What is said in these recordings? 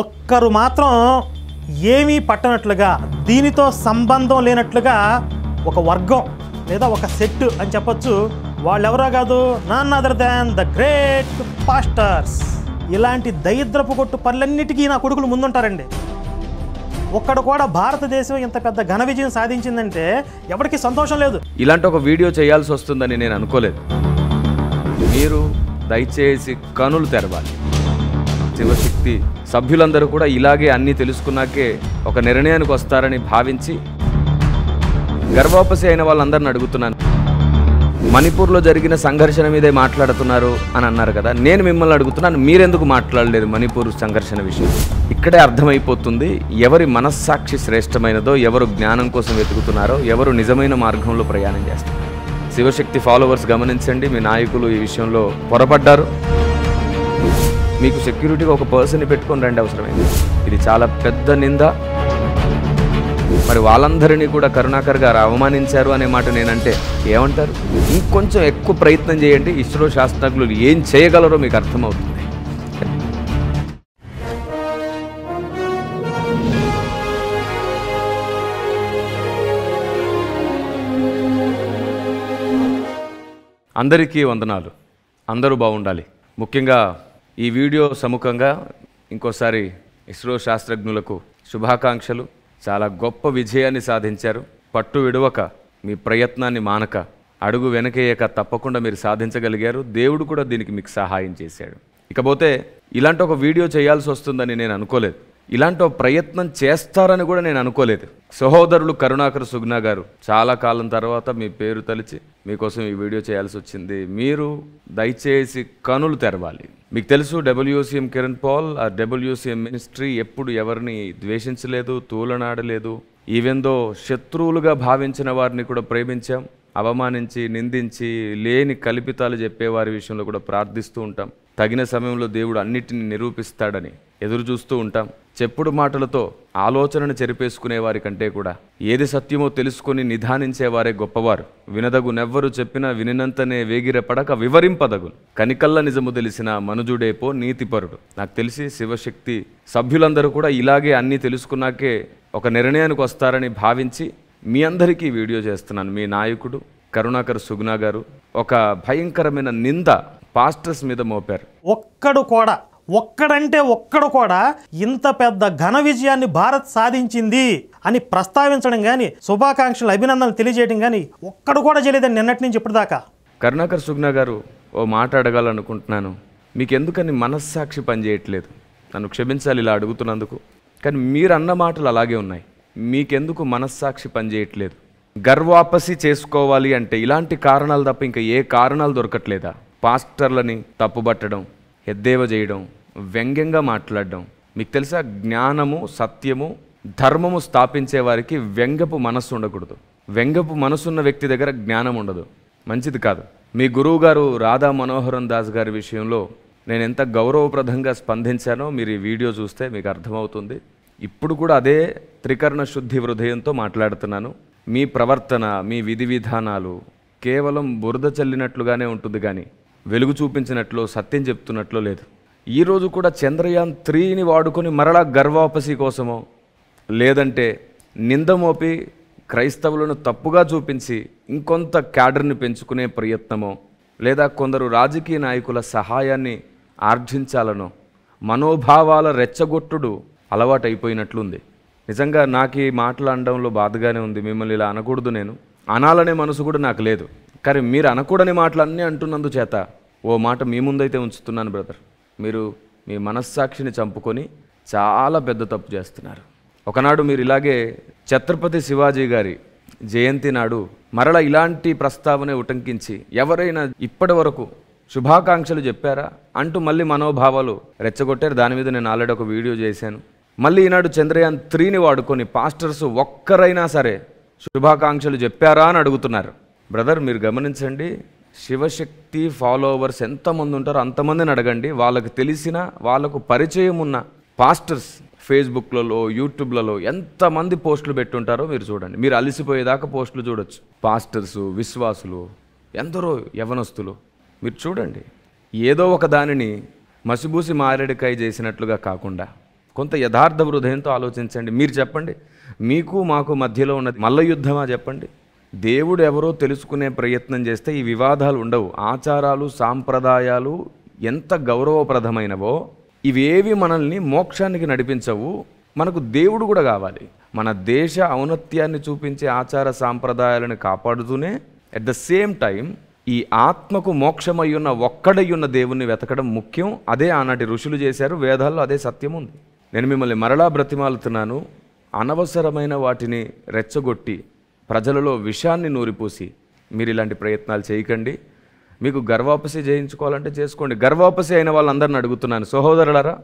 ఒక్కరు మాత్రం ఏమీ పట్టనట్లుగా దీనితో సంబంధం లేనట్లుగా ఒక వర్గం లేదా ఒక సెట్ అని చెప్పొచ్చు వాళ్ళెవరో కాదు none other than the great pastors ఇలాంటి దరిద్రపు కొట్టు పనులన్నిటికీ నా కొడుకులు ముందుంటారండి ఒక్కడ కూడా భారతదేశం ఇంత పెద్ద ఘన విజయం సాధించిందంటే ఎవరికి సంతోషం లేదు ఇలాంటి ఒక వీడియో చేయాల్సి వస్తుందని నేను అనుకోలేదు మీరు దయచేసి కనులు తెరవాలి శివశక్తి సభ్యులందరూ కూడా ఇలాగే అన్నీ తెలుసుకున్నాకే ఒక నిర్ణయానికి వస్తారని భావించి గర్వోపసి అయిన వాళ్ళందరిని అడుగుతున్నాను మణిపూర్లో జరిగిన సంఘర్షణ మీదే మాట్లాడుతున్నారు అని అన్నారు కదా నేను మిమ్మల్ని అడుగుతున్నాను మీరెందుకు మాట్లాడలేదు మణిపూర్ సంఘర్షణ విషయం ఇక్కడే అర్థమైపోతుంది ఎవరి మనస్సాక్షి శ్రేష్టమైనదో ఎవరు జ్ఞానం కోసం వెతుకుతున్నారో ఎవరు నిజమైన మార్గంలో ప్రయాణం చేస్తారు శివశక్తి ఫాలోవర్స్ గమనించండి మీ నాయకులు ఈ విషయంలో పొరపడ్డారు మీకు సెక్యూరిటీగా ఒక పర్సన్ని పెట్టుకొని రండి అవసరమైంది ఇది చాలా పెద్ద నింద మరి వాళ్ళందరినీ కూడా కరుణాకర్ గారు అవమానించారు అనే మాట నేనంటే ఏమంటారు ఇంకొంచెం ఎక్కువ ప్రయత్నం చేయండి ఇస్రో శాస్త్రజ్ఞులు ఏం చేయగలరో మీకు అర్థమవుతుంది అందరికీ వందనాలు అందరూ బాగుండాలి ముఖ్యంగా ఈ వీడియో సముఖంగా ఇంకోసారి ఇస్రో శాస్త్రజ్ఞులకు శుభాకాంక్షలు చాలా గొప్ప విజయాన్ని సాధించారు పట్టు విడవక మీ ప్రయత్నాన్ని మానక అడుగు వెనకేయక తప్పకుండా మీరు సాధించగలిగారు దేవుడు కూడా దీనికి మీకు సహాయం చేశాడు ఇకపోతే ఇలాంటి ఒక వీడియో చేయాల్సి వస్తుందని నేను అనుకోలేదు ఇలాంటి ప్రయత్నం చేస్తారని కూడా నేను అనుకోలేదు సహోదరులు కరుణాకర్ సుగ్నా గారు చాలా కాలం తర్వాత మీ పేరు తలిచి మీకోసం ఈ వీడియో చేయాల్సి వచ్చింది మీరు దయచేసి కనులు తెరవాలి మీకు తెలుసు డబ్ల్యూసీఎం కిరణ్ పాల్ ఆ డబ్ల్యూసీఎం మినిస్ట్రీ ఎప్పుడు ఎవరిని ద్వేషించలేదు తూలనాడలేదు ఈవెందో శత్రువులుగా భావించిన వారిని కూడా ప్రేమించాం అవమానించి నిందించి లేని కల్పితాలు చెప్పే వారి విషయంలో కూడా ప్రార్థిస్తూ ఉంటాం తగిన సమయంలో దేవుడు అన్నిటిని నిరూపిస్తాడని ఎదురు చూస్తూ ఉంటాం చెప్పుడు మాటలతో ఆలోచనను చెరిపేసుకునే వారి కంటే కూడా ఏది సత్యమో తెలుసుకొని నిధానించేవారే గొప్పవారు నెవ్వరు చెప్పినా వినినంతనే వేగిరపడక వివరింపదగు కనికల్ల నిజము తెలిసిన మనుజుడేపో నీతిపరుడు నాకు తెలిసి శివశక్తి సభ్యులందరూ కూడా ఇలాగే అన్నీ తెలుసుకున్నాకే ఒక నిర్ణయానికి వస్తారని భావించి మీ అందరికీ వీడియో చేస్తున్నాను మీ నాయకుడు కరుణాకర్ సుగుణా గారు ఒక భయంకరమైన నింద పాస్టర్స్ మీద మోపారు ఒక్కడు కూడా ఒక్కడంటే ఒక్కడు కూడా ఇంత పెద్ద ఘన విజయాన్ని భారత్ సాధించింది అని ప్రస్తావించడం కానీ శుభాకాంక్షలు అభినందనలు తెలియజేయడం కానీ ఒక్కడు కూడా చేయలేదని నిన్నటి నుంచి ఇప్పటిదాకా కరుణాకర్ సుగ్న గారు ఓ మాట అడగాలనుకుంటున్నాను మీకు ఎందుకని మనస్సాక్షి పనిచేయట్లేదు నన్ను క్షమించాలి ఇలా అడుగుతున్నందుకు కానీ మీరు అన్న మాటలు అలాగే ఉన్నాయి మీకెందుకు మనస్సాక్షి పనిచేయట్లేదు గర్వాపసి చేసుకోవాలి అంటే ఇలాంటి కారణాలు తప్ప ఇంకా ఏ కారణాలు దొరకట్లేదా పాస్టర్లని తప్పుబట్టడం ఎద్దేవ చేయడం వ్యంగ్యంగా మాట్లాడడం మీకు తెలుసా జ్ఞానము సత్యము ధర్మము స్థాపించే వారికి వ్యంగపు మనస్సు ఉండకూడదు వ్యంగపు మనసున్న వ్యక్తి దగ్గర జ్ఞానం ఉండదు మంచిది కాదు మీ గురువు గారు రాధా మనోహరన్ దాస్ గారి విషయంలో నేను ఎంత గౌరవప్రదంగా స్పందించానో మీరు ఈ వీడియో చూస్తే మీకు అర్థమవుతుంది ఇప్పుడు కూడా అదే త్రికరణ శుద్ధి హృదయంతో మాట్లాడుతున్నాను మీ ప్రవర్తన మీ విధి విధానాలు కేవలం బురద చల్లినట్లుగానే ఉంటుంది కానీ వెలుగు చూపించినట్లు సత్యం చెప్తున్నట్లు లేదు ఈరోజు కూడా చంద్రయాన్ త్రీని వాడుకొని మరలా గర్వాపసి కోసమో లేదంటే నింద మోపి క్రైస్తవులను తప్పుగా చూపించి ఇంకొంత క్యాడర్ని పెంచుకునే ప్రయత్నమో లేదా కొందరు రాజకీయ నాయకుల సహాయాన్ని ఆర్జించాలనో మనోభావాల రెచ్చగొట్టుడు అలవాటైపోయినట్లుంది నిజంగా నాకు ఈ మాటలు అనడంలో బాధగానే ఉంది మిమ్మల్ని ఇలా అనకూడదు నేను అనాలనే మనసు కూడా నాకు లేదు కానీ మీరు అనకూడని మాటలు అన్నీ అంటున్నందు చేత ఓ మాట మీ ముందైతే ఉంచుతున్నాను బ్రదర్ మీరు మీ మనస్సాక్షిని చంపుకొని చాలా పెద్ద తప్పు చేస్తున్నారు ఒకనాడు మీరు ఇలాగే ఛత్రపతి శివాజీ గారి జయంతి నాడు మరల ఇలాంటి ప్రస్తావనే ఉటంకించి ఎవరైనా ఇప్పటి వరకు శుభాకాంక్షలు చెప్పారా అంటూ మళ్ళీ మనోభావాలు రెచ్చగొట్టారు దాని మీద నేను ఆల్రెడీ ఒక వీడియో చేశాను మళ్ళీ ఈనాడు చంద్రయాన్ త్రీని వాడుకొని పాస్టర్స్ ఒక్కరైనా సరే శుభాకాంక్షలు చెప్పారా అని అడుగుతున్నారు బ్రదర్ మీరు గమనించండి శివశక్తి ఫాలోవర్స్ ఎంతమంది ఉంటారో అంతమందిని అడగండి వాళ్ళకు తెలిసిన వాళ్ళకు పరిచయం ఉన్న పాస్టర్స్ ఫేస్బుక్లలో యూట్యూబ్లలో ఎంతమంది పోస్టులు పెట్టుంటారో మీరు చూడండి మీరు అలసిపోయేదాకా పోస్టులు చూడొచ్చు పాస్టర్స్ విశ్వాసులు ఎందరో యవనస్తులు మీరు చూడండి ఏదో ఒక దానిని మసిబూసి మారేడుకాయ చేసినట్లుగా కాకుండా కొంత యథార్థ హృదయంతో ఆలోచించండి మీరు చెప్పండి మీకు మాకు మధ్యలో ఉన్నది మల్ల యుద్ధమా చెప్పండి దేవుడు ఎవరో తెలుసుకునే ప్రయత్నం చేస్తే ఈ వివాదాలు ఉండవు ఆచారాలు సాంప్రదాయాలు ఎంత గౌరవప్రదమైనవో ఇవేవి మనల్ని మోక్షానికి నడిపించవు మనకు దేవుడు కూడా కావాలి మన దేశ ఔన్నత్యాన్ని చూపించే ఆచార సాంప్రదాయాలను కాపాడుతూనే అట్ ద సేమ్ టైం ఈ ఆత్మకు మోక్షమై ఉన్న ఒక్కడై ఉన్న దేవుణ్ణి వెతకడం ముఖ్యం అదే ఆనాటి ఋషులు చేశారు వేదాల్లో అదే సత్యం ఉంది నేను మిమ్మల్ని మరలా బ్రతిమాలుతున్నాను అనవసరమైన వాటిని రెచ్చగొట్టి ప్రజలలో విషాన్ని నూరిపోసి మీరు ఇలాంటి ప్రయత్నాలు చేయకండి మీకు గర్వాపసి చేయించుకోవాలంటే చేసుకోండి గర్వాపసి అయిన వాళ్ళందరిని అడుగుతున్నాను సహోదరులరా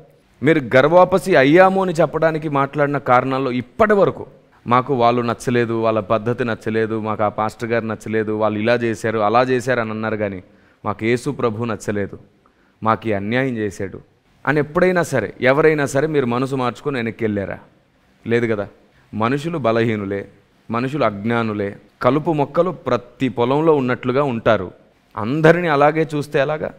మీరు గర్వాపసి అయ్యాము అని చెప్పడానికి మాట్లాడిన కారణాల్లో ఇప్పటి వరకు మాకు వాళ్ళు నచ్చలేదు వాళ్ళ పద్ధతి నచ్చలేదు మాకు ఆ పాస్టర్ గారు నచ్చలేదు వాళ్ళు ఇలా చేశారు అలా చేశారు అని అన్నారు కానీ మాకు యేసు ప్రభు నచ్చలేదు మాకు అన్యాయం చేశాడు అని ఎప్పుడైనా సరే ఎవరైనా సరే మీరు మనసు మార్చుకుని వెనక్కి వెళ్ళారా లేదు కదా మనుషులు బలహీనులే మనుషులు అజ్ఞానులే కలుపు మొక్కలు ప్రతి పొలంలో ఉన్నట్లుగా ఉంటారు అందరినీ అలాగే చూస్తే ఎలాగా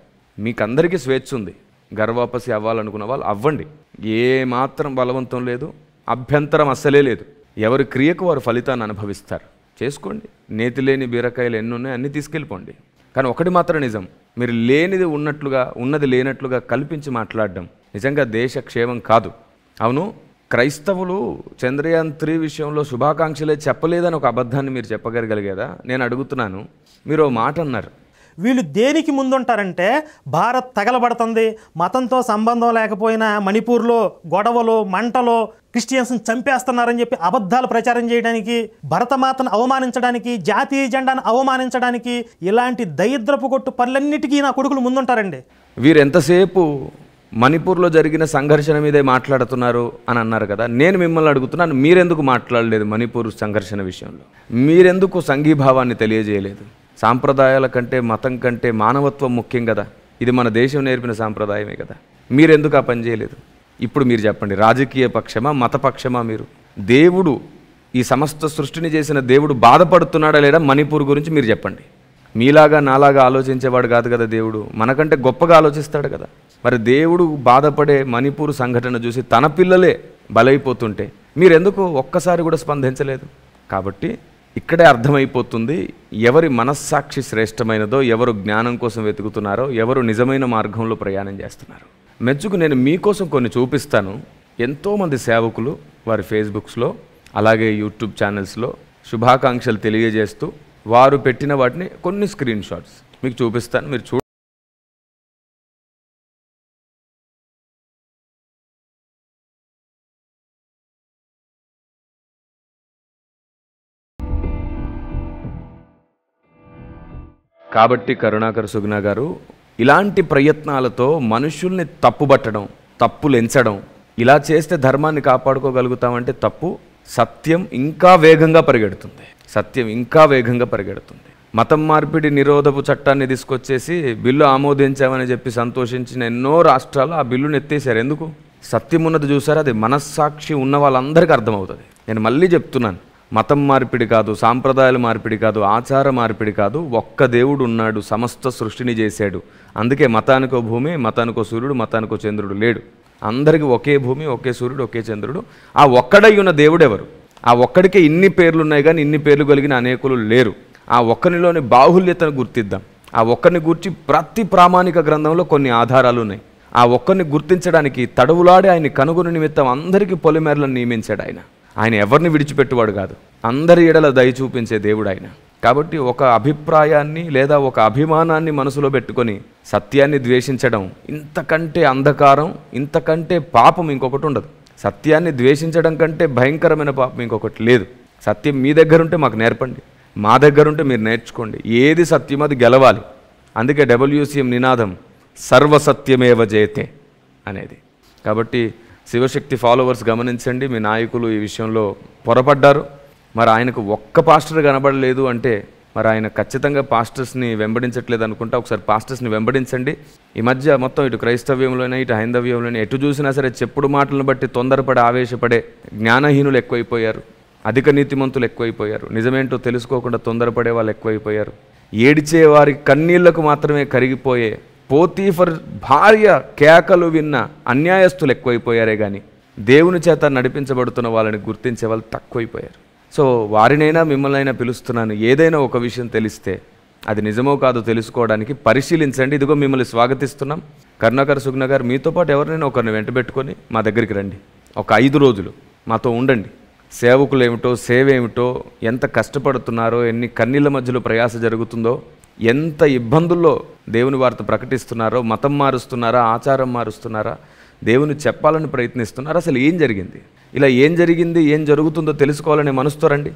మీకందరికీ స్వేచ్ఛ ఉంది గర్వాపసి అవ్వాలనుకున్న వాళ్ళు అవ్వండి ఏ మాత్రం బలవంతం లేదు అభ్యంతరం అస్సలే లేదు ఎవరి క్రియకు వారు ఫలితాన్ని అనుభవిస్తారు చేసుకోండి నేతి లేని బీరకాయలు ఎన్ని ఉన్నాయో అన్నీ తీసుకెళ్ళిపోండి కానీ ఒకటి మాత్రం నిజం మీరు లేనిది ఉన్నట్లుగా ఉన్నది లేనట్లుగా కల్పించి మాట్లాడడం నిజంగా దేశ క్షేమం కాదు అవును క్రైస్తవులు చంద్రయాన్ త్రీ విషయంలో శుభాకాంక్షలే చెప్పలేదని ఒక అబద్ధాన్ని మీరు చెప్పగలగలిగేదా నేను అడుగుతున్నాను మీరు మాట అన్నారు వీళ్ళు దేనికి ముందుంటారంటే భారత్ తగలబడుతుంది మతంతో సంబంధం లేకపోయినా మణిపూర్లో గొడవలు మంటలో క్రిస్టియన్స్ని చంపేస్తున్నారని చెప్పి అబద్ధాలు ప్రచారం చేయడానికి భరతమాతను అవమానించడానికి జాతీయ జెండాను అవమానించడానికి ఇలాంటి దరిద్రపు కొట్టు పనులన్నిటికీ నా కొడుకులు ముందుంటారండి వీరు ఎంతసేపు మణిపూర్లో జరిగిన సంఘర్షణ మీదే మాట్లాడుతున్నారు అని అన్నారు కదా నేను మిమ్మల్ని అడుగుతున్నాను మీరెందుకు మాట్లాడలేదు మణిపూర్ సంఘర్షణ విషయంలో మీరెందుకు సంఘీభావాన్ని తెలియజేయలేదు సాంప్రదాయాల కంటే మతం కంటే మానవత్వం ముఖ్యం కదా ఇది మన దేశం నేర్పిన సాంప్రదాయమే కదా మీరెందుకు ఆ పని చేయలేదు ఇప్పుడు మీరు చెప్పండి రాజకీయ పక్షమా మతపక్షమా మీరు దేవుడు ఈ సమస్త సృష్టిని చేసిన దేవుడు బాధపడుతున్నాడా లేదా మణిపూర్ గురించి మీరు చెప్పండి మీలాగా నాలాగా ఆలోచించేవాడు కాదు కదా దేవుడు మనకంటే గొప్పగా ఆలోచిస్తాడు కదా మరి దేవుడు బాధపడే మణిపూర్ సంఘటన చూసి తన పిల్లలే బలైపోతుంటే మీరెందుకు ఒక్కసారి కూడా స్పందించలేదు కాబట్టి ఇక్కడే అర్థమైపోతుంది ఎవరి మనస్సాక్షి శ్రేష్టమైనదో ఎవరు జ్ఞానం కోసం వెతుకుతున్నారో ఎవరు నిజమైన మార్గంలో ప్రయాణం చేస్తున్నారు మెచ్చుకు నేను మీకోసం కొన్ని చూపిస్తాను ఎంతోమంది సేవకులు వారి ఫేస్బుక్స్లో అలాగే యూట్యూబ్ ఛానల్స్లో శుభాకాంక్షలు తెలియజేస్తూ వారు పెట్టిన వాటిని కొన్ని స్క్రీన్ షాట్స్ మీకు చూపిస్తాను మీరు చూ కాబట్టి కరుణాకర్ సుగ్నా గారు ఇలాంటి ప్రయత్నాలతో మనుషుల్ని తప్పుబట్టడం తప్పులు ఎంచడం ఇలా చేస్తే ధర్మాన్ని కాపాడుకోగలుగుతామంటే తప్పు సత్యం ఇంకా వేగంగా పరిగెడుతుంది సత్యం ఇంకా వేగంగా పరిగెడుతుంది మతం మార్పిడి నిరోధపు చట్టాన్ని తీసుకొచ్చేసి బిల్లు ఆమోదించామని చెప్పి సంతోషించిన ఎన్నో రాష్ట్రాలు ఆ బిల్లును ఎత్తేసారు ఎందుకు సత్యం ఉన్నది చూసారు అది మనస్సాక్షి ఉన్న వాళ్ళందరికీ అర్థమవుతుంది నేను మళ్ళీ చెప్తున్నాను మతం మార్పిడి కాదు సాంప్రదాయాల మార్పిడి కాదు ఆచార మార్పిడి కాదు ఒక్క దేవుడు ఉన్నాడు సమస్త సృష్టిని చేశాడు అందుకే మతానికో భూమి మతానికో సూర్యుడు మతానికో చంద్రుడు లేడు అందరికీ ఒకే భూమి ఒకే సూర్యుడు ఒకే చంద్రుడు ఆ ఒక్కడై ఉన్న దేవుడెవరు ఆ ఒక్కడికే ఇన్ని పేర్లు ఉన్నాయి కానీ ఇన్ని పేర్లు కలిగిన అనేకులు లేరు ఆ ఒక్కరిలోని బాహుల్యతను గుర్తిద్దాం ఆ ఒక్కరిని గుర్చి ప్రతి ప్రామాణిక గ్రంథంలో కొన్ని ఆధారాలు ఉన్నాయి ఆ ఒక్కరిని గుర్తించడానికి తడవులాడి ఆయన కనుగొని నిమిత్తం అందరికీ పొలిమేరలను నియమించాడు ఆయన ఆయన ఎవరిని విడిచిపెట్టువాడు కాదు అందరి ఎడల దయ చూపించే దేవుడు ఆయన కాబట్టి ఒక అభిప్రాయాన్ని లేదా ఒక అభిమానాన్ని మనసులో పెట్టుకొని సత్యాన్ని ద్వేషించడం ఇంతకంటే అంధకారం ఇంతకంటే పాపం ఇంకొకటి ఉండదు సత్యాన్ని ద్వేషించడం కంటే భయంకరమైన పాపం ఇంకొకటి లేదు సత్యం మీ దగ్గర ఉంటే మాకు నేర్పండి మా దగ్గర ఉంటే మీరు నేర్చుకోండి ఏది సత్యం అది గెలవాలి అందుకే డబ్ల్యూసీఎం నినాదం సర్వసత్యమేవ జయతే అనేది కాబట్టి శివశక్తి ఫాలోవర్స్ గమనించండి మీ నాయకులు ఈ విషయంలో పొరపడ్డారు మరి ఆయనకు ఒక్క పాస్టర్ కనబడలేదు అంటే మరి ఆయన ఖచ్చితంగా పాస్టర్స్ని వెంబడించట్లేదు అనుకుంటా ఒకసారి పాస్టర్స్ని వెంబడించండి ఈ మధ్య మొత్తం ఇటు క్రైస్తవ్యంలోనే ఇటు హైందవ్యంలోనే ఎటు చూసినా సరే చెప్పుడు మాటలను బట్టి తొందరపడి ఆవేశపడే జ్ఞానహీనులు ఎక్కువైపోయారు అధిక నీతిమంతులు ఎక్కువైపోయారు నిజమేంటో తెలుసుకోకుండా తొందరపడే వాళ్ళు ఎక్కువైపోయారు ఏడిచే వారి కన్నీళ్లకు మాత్రమే కరిగిపోయే పోతీఫర్ భార్య కేకలు విన్న అన్యాయస్తులు ఎక్కువైపోయారే కానీ దేవుని చేత నడిపించబడుతున్న వాళ్ళని గుర్తించే వాళ్ళు తక్కువైపోయారు సో వారినైనా మిమ్మల్ని అయినా పిలుస్తున్నాను ఏదైనా ఒక విషయం తెలిస్తే అది నిజమో కాదో తెలుసుకోవడానికి పరిశీలించండి ఇదిగో మిమ్మల్ని స్వాగతిస్తున్నాం కరుణాకర్ సుగ్నగర్ మీతో పాటు ఎవరినైనా ఒకరిని వెంట పెట్టుకొని మా దగ్గరికి రండి ఒక ఐదు రోజులు మాతో ఉండండి సేవకులు ఏమిటో సేవ ఏమిటో ఎంత కష్టపడుతున్నారో ఎన్ని కన్నీళ్ళ మధ్యలో ప్రయాస జరుగుతుందో ఎంత ఇబ్బందుల్లో దేవుని వార్త ప్రకటిస్తున్నారో మతం మారుస్తున్నారా ఆచారం మారుస్తున్నారా దేవుని చెప్పాలని ప్రయత్నిస్తున్నారు అసలు ఏం జరిగింది ఇలా ఏం జరిగింది ఏం జరుగుతుందో తెలుసుకోవాలని రండి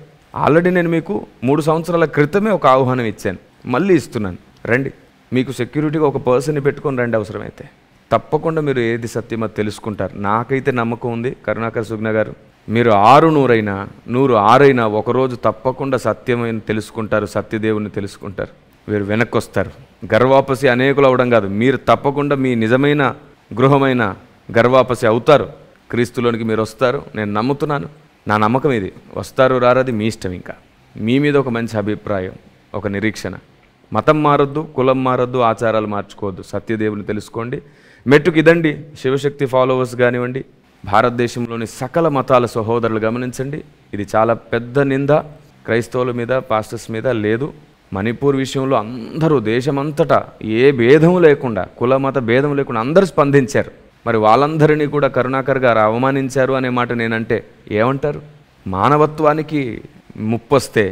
ఆల్రెడీ నేను మీకు మూడు సంవత్సరాల క్రితమే ఒక ఆహ్వానం ఇచ్చాను మళ్ళీ ఇస్తున్నాను రండి మీకు సెక్యూరిటీగా ఒక పర్సన్ని పెట్టుకొని రండి అవసరమైతే తప్పకుండా మీరు ఏది సత్యమో తెలుసుకుంటారు నాకైతే నమ్మకం ఉంది కరుణాకర్ సుగ్న గారు మీరు ఆరు నూరైనా నూరు ఆరైనా ఒకరోజు తప్పకుండా సత్యమైన తెలుసుకుంటారు సత్యదేవుని తెలుసుకుంటారు మీరు వెనక్కి వస్తారు గర్వాపసి అనేకులు అవడం కాదు మీరు తప్పకుండా మీ నిజమైన గృహమైన గర్వాపసి అవుతారు క్రీస్తులోనికి మీరు వస్తారు నేను నమ్ముతున్నాను నా నమ్మకం ఇది వస్తారు రారది మీ ఇష్టం ఇంకా మీ మీద ఒక మంచి అభిప్రాయం ఒక నిరీక్షణ మతం మారొద్దు కులం మారొద్దు ఆచారాలు మార్చుకోవద్దు సత్యదేవుని తెలుసుకోండి మెట్టుకు ఇదండి శివశక్తి ఫాలోవర్స్ కానివ్వండి భారతదేశంలోని సకల మతాల సహోదరులు గమనించండి ఇది చాలా పెద్ద నింద క్రైస్తవుల మీద పాస్టర్స్ మీద లేదు మణిపూర్ విషయంలో అందరూ దేశమంతటా ఏ భేదం లేకుండా కుల మత భేదం లేకుండా అందరూ స్పందించారు మరి వాళ్ళందరినీ కూడా కరుణాకర్ గారు అవమానించారు అనే మాట నేనంటే ఏమంటారు మానవత్వానికి ముప్పొస్తే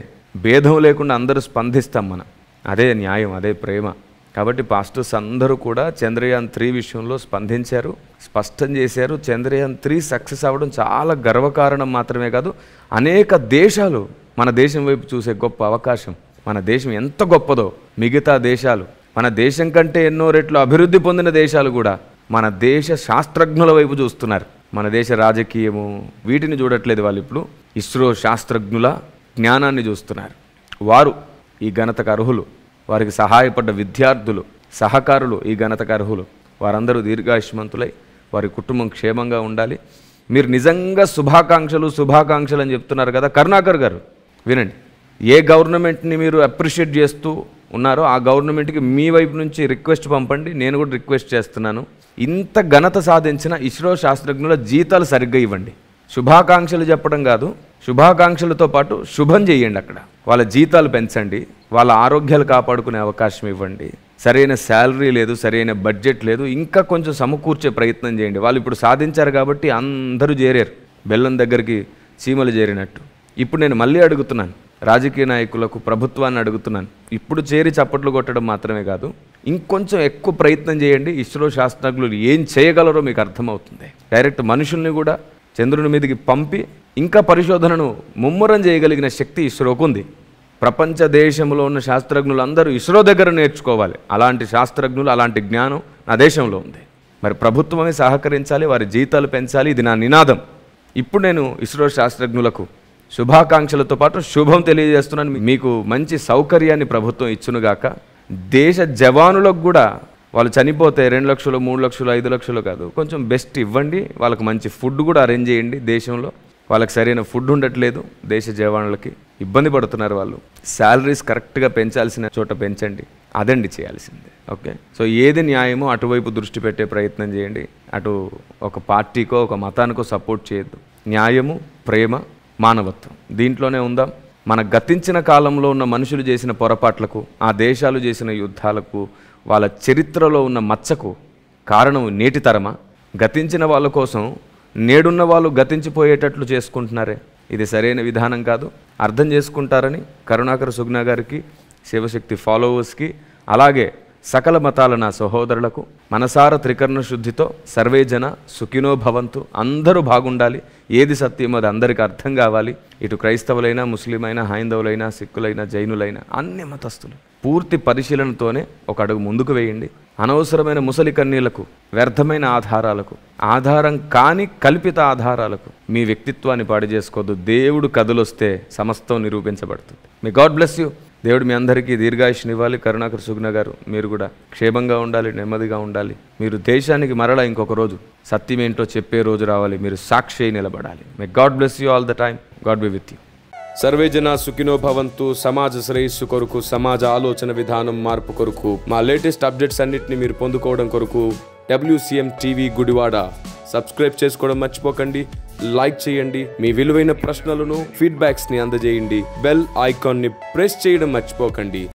భేదం లేకుండా అందరూ స్పందిస్తాం మనం అదే న్యాయం అదే ప్రేమ కాబట్టి పాస్టర్స్ అందరూ కూడా చంద్రయాన్ త్రీ విషయంలో స్పందించారు స్పష్టం చేశారు చంద్రయాన్ త్రీ సక్సెస్ అవ్వడం చాలా గర్వకారణం మాత్రమే కాదు అనేక దేశాలు మన దేశం వైపు చూసే గొప్ప అవకాశం మన దేశం ఎంత గొప్పదో మిగతా దేశాలు మన దేశం కంటే ఎన్నో రెట్లు అభివృద్ధి పొందిన దేశాలు కూడా మన దేశ శాస్త్రజ్ఞుల వైపు చూస్తున్నారు మన దేశ రాజకీయము వీటిని చూడట్లేదు వాళ్ళు ఇప్పుడు ఇస్రో శాస్త్రజ్ఞుల జ్ఞానాన్ని చూస్తున్నారు వారు ఈ ఘనతకు అర్హులు వారికి సహాయపడ్డ విద్యార్థులు సహకారులు ఈ ఘనతకు అర్హులు వారందరూ దీర్ఘాయుష్మంతులై వారి కుటుంబం క్షేమంగా ఉండాలి మీరు నిజంగా శుభాకాంక్షలు శుభాకాంక్షలు అని చెప్తున్నారు కదా కరుణాకర్ గారు వినండి ఏ గవర్నమెంట్ని మీరు అప్రిషియేట్ చేస్తూ ఉన్నారో ఆ గవర్నమెంట్కి మీ వైపు నుంచి రిక్వెస్ట్ పంపండి నేను కూడా రిక్వెస్ట్ చేస్తున్నాను ఇంత ఘనత సాధించిన ఇస్రో శాస్త్రజ్ఞుల జీతాలు సరిగ్గా ఇవ్వండి శుభాకాంక్షలు చెప్పడం కాదు శుభాకాంక్షలతో పాటు శుభం చేయండి అక్కడ వాళ్ళ జీతాలు పెంచండి వాళ్ళ ఆరోగ్యాలు కాపాడుకునే అవకాశం ఇవ్వండి సరైన శాలరీ లేదు సరైన బడ్జెట్ లేదు ఇంకా కొంచెం సమకూర్చే ప్రయత్నం చేయండి వాళ్ళు ఇప్పుడు సాధించారు కాబట్టి అందరూ చేరారు బెల్లం దగ్గరికి చీమలు చేరినట్టు ఇప్పుడు నేను మళ్ళీ అడుగుతున్నాను రాజకీయ నాయకులకు ప్రభుత్వాన్ని అడుగుతున్నాను ఇప్పుడు చేరి చప్పట్లు కొట్టడం మాత్రమే కాదు ఇంకొంచెం ఎక్కువ ప్రయత్నం చేయండి ఇస్రో శాస్త్రజ్ఞులు ఏం చేయగలరో మీకు అర్థమవుతుంది డైరెక్ట్ మనుషుల్ని కూడా చంద్రుని మీదకి పంపి ఇంకా పరిశోధనను ముమ్మరం చేయగలిగిన శక్తి ఇస్రోకు ఉంది ప్రపంచ దేశంలో ఉన్న శాస్త్రజ్ఞులు అందరూ ఇస్రో దగ్గర నేర్చుకోవాలి అలాంటి శాస్త్రజ్ఞులు అలాంటి జ్ఞానం నా దేశంలో ఉంది మరి ప్రభుత్వమే సహకరించాలి వారి జీతాలు పెంచాలి ఇది నా నినాదం ఇప్పుడు నేను ఇస్రో శాస్త్రజ్ఞులకు శుభాకాంక్షలతో పాటు శుభం తెలియజేస్తున్నాను మీకు మంచి సౌకర్యాన్ని ప్రభుత్వం ఇచ్చునుగాక దేశ జవానులకు కూడా వాళ్ళు చనిపోతే రెండు లక్షలు మూడు లక్షలు ఐదు లక్షలు కాదు కొంచెం బెస్ట్ ఇవ్వండి వాళ్ళకి మంచి ఫుడ్ కూడా అరేంజ్ చేయండి దేశంలో వాళ్ళకి సరైన ఫుడ్ ఉండట్లేదు దేశ జవానులకి ఇబ్బంది పడుతున్నారు వాళ్ళు శాలరీస్ కరెక్ట్గా పెంచాల్సిన చోట పెంచండి అదండి చేయాల్సిందే ఓకే సో ఏది న్యాయమో అటువైపు దృష్టి పెట్టే ప్రయత్నం చేయండి అటు ఒక పార్టీకో ఒక మతానికో సపోర్ట్ చేయొద్దు న్యాయము ప్రేమ మానవత్వం దీంట్లోనే ఉందాం మన గతించిన కాలంలో ఉన్న మనుషులు చేసిన పొరపాట్లకు ఆ దేశాలు చేసిన యుద్ధాలకు వాళ్ళ చరిత్రలో ఉన్న మచ్చకు కారణం నేటి తరమా గతించిన వాళ్ళ కోసం నేడున్న వాళ్ళు గతించిపోయేటట్లు చేసుకుంటున్నారే ఇది సరైన విధానం కాదు అర్థం చేసుకుంటారని కరుణాకర్ సుగ్నా గారికి శివశక్తి ఫాలోవర్స్కి అలాగే సకల మతాల నా సహోదరులకు మనసార త్రికరణ శుద్ధితో సర్వే జన సుఖినో భవంతు అందరూ బాగుండాలి ఏది సత్యమో అది అందరికీ అర్థం కావాలి ఇటు క్రైస్తవులైనా ముస్లిమైనా హైందవులైనా సిక్కులైనా జైనులైనా అన్ని మతస్థులు పూర్తి పరిశీలనతోనే ఒక అడుగు ముందుకు వేయండి అనవసరమైన ముసలి కన్నీలకు వ్యర్థమైన ఆధారాలకు ఆధారం కాని కల్పిత ఆధారాలకు మీ వ్యక్తిత్వాన్ని పాడు చేసుకోదు దేవుడు కదులొస్తే సమస్తం నిరూపించబడుతుంది మీ గాడ్ బ్లెస్ యూ దేవుడు మీ అందరికీ దీర్ఘాయుష్నివ్వాలి కరుణాకర్ సుగ్న గారు మీరు కూడా క్షేమంగా ఉండాలి నెమ్మదిగా ఉండాలి మీరు దేశానికి మరలా ఇంకొక రోజు సత్యం ఏంటో చెప్పే రోజు రావాలి మీరు సాక్షి నిలబడాలి may God bless you all the time God be with you సర్వే జన సుఖినో భవంతు సమాజ శ్రేయస్సు కొరకు సమాజ ఆలోచన విధానం మార్పు కొరకు మా లేటెస్ట్ అప్డేట్స్ అన్నిటిని మీరు పొందుకోవడం కొరకు డబ్ల్యూసీఎం టీవీ గుడివాడ సబ్స్క్రైబ్ చేసుకోవడం మర్చిపోకండి లైక్ చేయండి మీ విలువైన ప్రశ్నలను ఫీడ్బ్యాక్స్ని అందజేయండి బెల్ ఐకాన్ని ప్రెస్ చేయడం మర్చిపోకండి